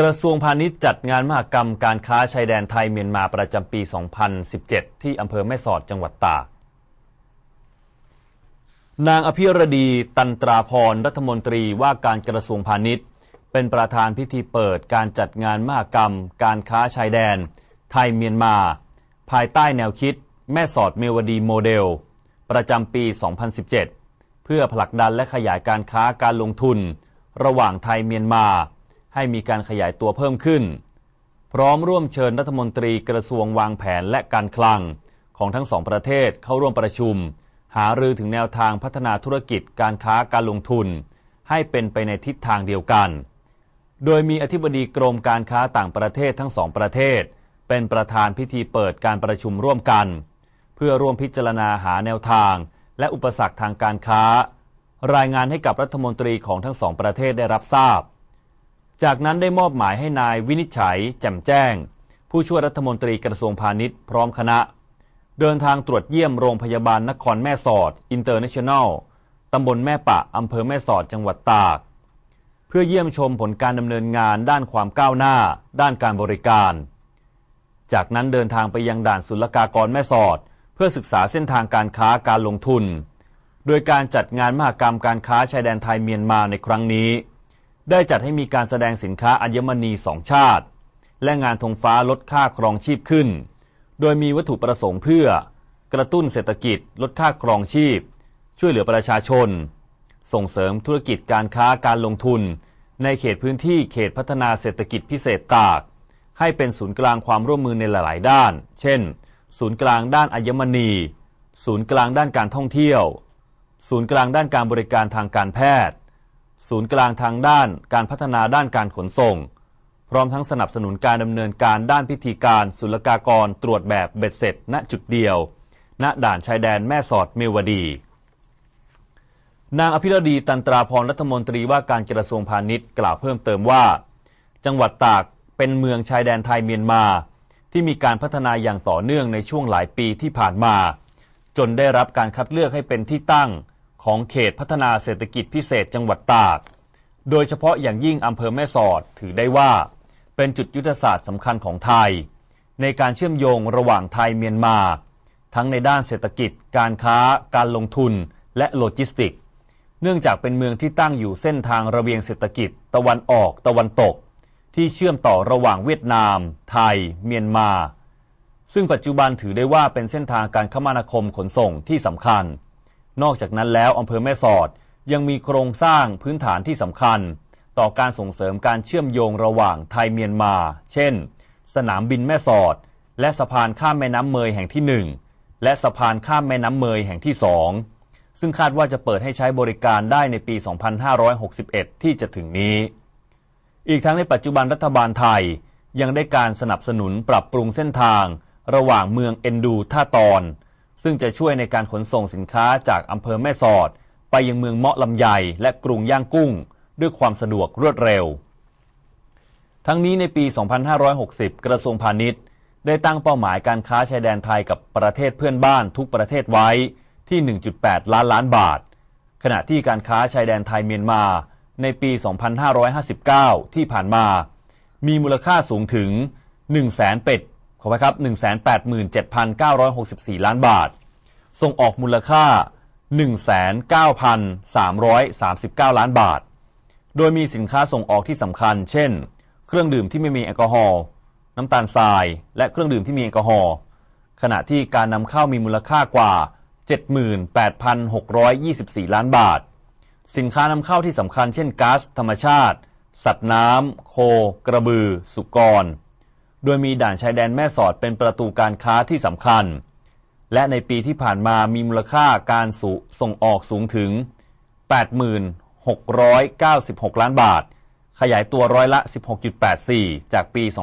กระทรวงพาณิชย์จัดงานมหกรรม การค้าชายแดนไทยเมียนมาประจำปี 2017 ที่อำเภอแม่สอดจังหวัดตาก นางอภิรดี ตันตราพรรัฐมนตรีว่าการกระทรวงพาณิชย์ เป็นประธานพิธีเปิดการจัดงานมหกรรม การค้าชายแดน ไทยเมียนมา ภายใต้แนวคิด แม่สอดเมวดีโมเดล ประจำปี 2017 เพื่อผลักดันและขยายการค้าการลงทุน ระหว่างไทยเมียนมาให้มีการขยายตัวเพิ่มขึ้น พร้อมร่วมเชิญรัฐมนตรีกระทรวงวางแผนและการคลัง ของทั้งสองประเทศเข้าร่วมประชุม หารือถึงแนวทางพัฒนาธุรกิจ การค้าการลงทุน ให้เป็นไปในทิศทางเดียวกัน โดยมีอธิบดีกรมการค้าต่างประเทศทั้งสองประเทศ เป็นประธานพิธีเปิดการประชุมร่วมกัน เพื่อร่วมพิจารณาหาแนวทาง และอุปสรรคทางการค้า รายงานให้กับรัฐมนตรีของทั้งสองประเทศได้รับทราบจากนั้นได้มอบหมายให้นายวินิจฉัย แจ่มแจ้ง ผู้ช่วยรัฐมนตรีกระทรวงพาณิชย์พร้อมคณะ เดินทางตรวจเยี่ยมโรงพยาบาลนครแม่สอด อินเตอร์เนชั่นแนลตำบลแม่ปะอำเภอแม่สอดจังหวัดตาก เพื่อเยี่ยมชมผลการดำเนินงานด้านความก้าวหน้า ด้านการบริการ จากนั้นเดินทางไปยังด่านศุลกากรแม่สอด เพื่อศึกษาเส้นทางการค้าการลงทุน โดยการจัดงานมหกรรมการค้าชายแดนไทยเมียนมาในครั้งนี้ได้จัดให้มีการแสดงสินค้าอัญมณีสองชาติ และงานธงฟ้าลดค่าครองชีพขึ้น โดยมีวัตถุประสงค์เพื่อ กระตุ้นเศรษฐกิจลดค่าครองชีพ ช่วยเหลือประชาชน ส่งเสริมธุรกิจการค้าการลงทุน ในเขตพื้นที่เขตพัฒนาเศรษฐกิจพิเศษตาก ให้เป็นศูนย์กลางความร่วมมือในหลาย ๆ ด้าน เช่น ศูนย์กลางด้านอัญมณี ศูนย์กลางด้านการท่องเที่ยว ศูนย์กลางด้านการบริการทางการแพทย์ศูนย์กลางทางด้านการพัฒนาด้านการขนส่ง พร้อมทั้งสนับสนุนการดำเนินการด้านพิธีการศุลกากรตรวจแบบเบ็ดเสร็จ ณจุดเดียว ณด่านชายแดนแม่สอดเมวดี นางอภิรดีตันตราพรรัฐมนตรีว่าการกระทรวงพาณิชย์กล่าวเพิ่มเติมว่า จังหวัดตากเป็นเมืองชายแดนไทยเมียนมา ที่มีการพัฒนาอย่างต่อเนื่องในช่วงหลายปีที่ผ่านมา จนได้รับการคัดเลือกให้เป็นที่ตั้งของเขตพัฒนาเศรษฐกิจพิเศษจังหวัดตาก โดยเฉพาะอย่างยิ่งอำเภอแม่สอดถือได้ว่า เป็นจุดยุทธศาสตร์สำคัญของไทย ในการเชื่อมโยงระหว่างไทยเมียนมา ทั้งในด้านเศรษฐกิจการค้า การลงทุนและโลจิสติก เนื่องจากเป็นเมืองที่ตั้งอยู่เส้นทางระเบียงเศรษฐกิจตะวันออกตะวันตก ที่เชื่อมต่อระหว่างเวียดนาม ไทย เมียนมา ซึ่งปัจจุบันถือได้ว่าเป็นเส้นทางการคมนาคมขนส่งที่สำคัญนอกจากนั้นแล้วอำเภอแม่สอดยังมีโครงสร้างพื้นฐานที่สำคัญ ต่อการส่งเสริมการเชื่อมโยงระหว่างไทยเมียนมา เช่นสนามบินแม่สอด และสะพานข้ามแม่น้ำเมยแห่งที่ 1 และสะพานข้ามแม่น้ำเมยแห่งที่ 2 ซึ่งคาดว่าจะเปิดให้ใช้บริการได้ในปี 2561 ที่จะถึงนี้ อีกทั้งในปัจจุบันรัฐบาลไทยยังได้การสนับสนุนปรับปรุงเส้นทาง ระหว่างเมืองเอนดูท่าตอนซึ่งจะช่วยในการขนส่งสินค้าจากอำเภอแม่สอดไปยังเมืองเมาะลำไยและกรุงย่างกุ้ง ด้วยความสะดวกรวดเร็ว ทั้งนี้ในปี 2560 กระทรวงพาณิชย์ ได้ตั้งเป้าหมายการค้าชายแดนไทยกับประเทศเพื่อนบ้านทุกประเทศไว้ที่ 1.8 ล้านล้านบาท ขณะที่การค้าชายแดนไทยเมียนมา ในปี 2559 ที่ผ่านมา มีมูลค่าสูงถึง 1 0 0 0 0 0เป็ดขอไปครับ187,964 ล้านบาท ส่งออกมูลค่า1,9339ล้านบาท โดยมีสินค้าส่งออกที่สำคัญ เช่น เครื่องดื่มที่ไม่มีแอลกอฮอล์ น้ำตาลทราย และเครื่องดื่มที่มีแอลกอฮอล์ ขณะที่การนำเข้ามีมูลค่ากว่า 78,624 ล้านบาท สินค้านำเข้าที่สำคัญ เช่น ก๊าซธรรมชาติ สัตว์น้ำโค กระบือ สุกรโดยมีด่านชายแดนแม่สอดเป็นประตูการค้าที่สำคัญ และในปีที่ผ่านมามีมูลค่าการสส่งออกสูงถึง8,696 ล้านบาท ขยายตัวร้อยละ 16.84 จากปี 2558